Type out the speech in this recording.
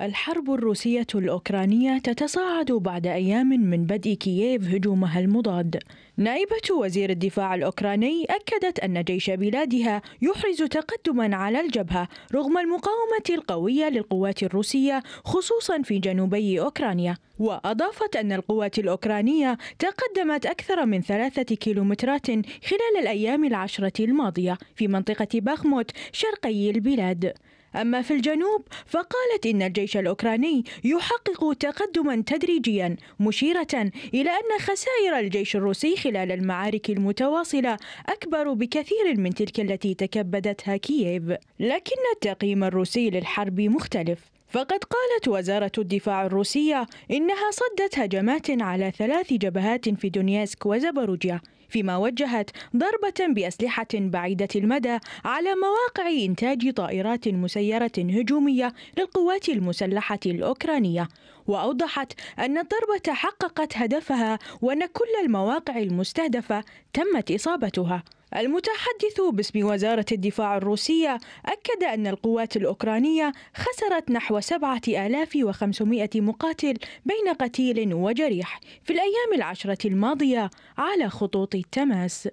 الحرب الروسية الأوكرانية تتصاعد بعد أيام من بدء كييف هجومها المضاد. نائبة وزير الدفاع الأوكراني أكدت أن جيش بلادها يحرز تقدما على الجبهة رغم المقاومة القوية للقوات الروسية خصوصا في جنوبي أوكرانيا. وأضافت أن القوات الأوكرانية تقدمت أكثر من ثلاثة كيلومترات خلال الأيام العشرة الماضية في منطقة باخموت شرقي البلاد. أما في الجنوب فقالت إن الجيش الأوكراني يحقق تقدما تدريجيا مشيرة إلى أن خسائر الجيش الروسي خلال المعارك المتواصلة أكبر بكثير من تلك التي تكبدتها كييف لكن التقييم الروسي للحرب مختلف فقد قالت وزارة الدفاع الروسية إنها صدت هجمات على ثلاث جبهات في دونيسك وزبروجيا فيما وجهت ضربة بأسلحة بعيدة المدى على مواقع إنتاج طائرات مسيرة هجومية للقوات المسلحة الأوكرانية وأوضحت أن الضربة حققت هدفها وأن كل المواقع المستهدفة تمت إصابتها المتحدث باسم وزارة الدفاع الروسية أكد أن القوات الأوكرانية خسرت نحو 7500 مقاتل بين قتيل وجريح في الأيام العشرة الماضية على خطوط التماس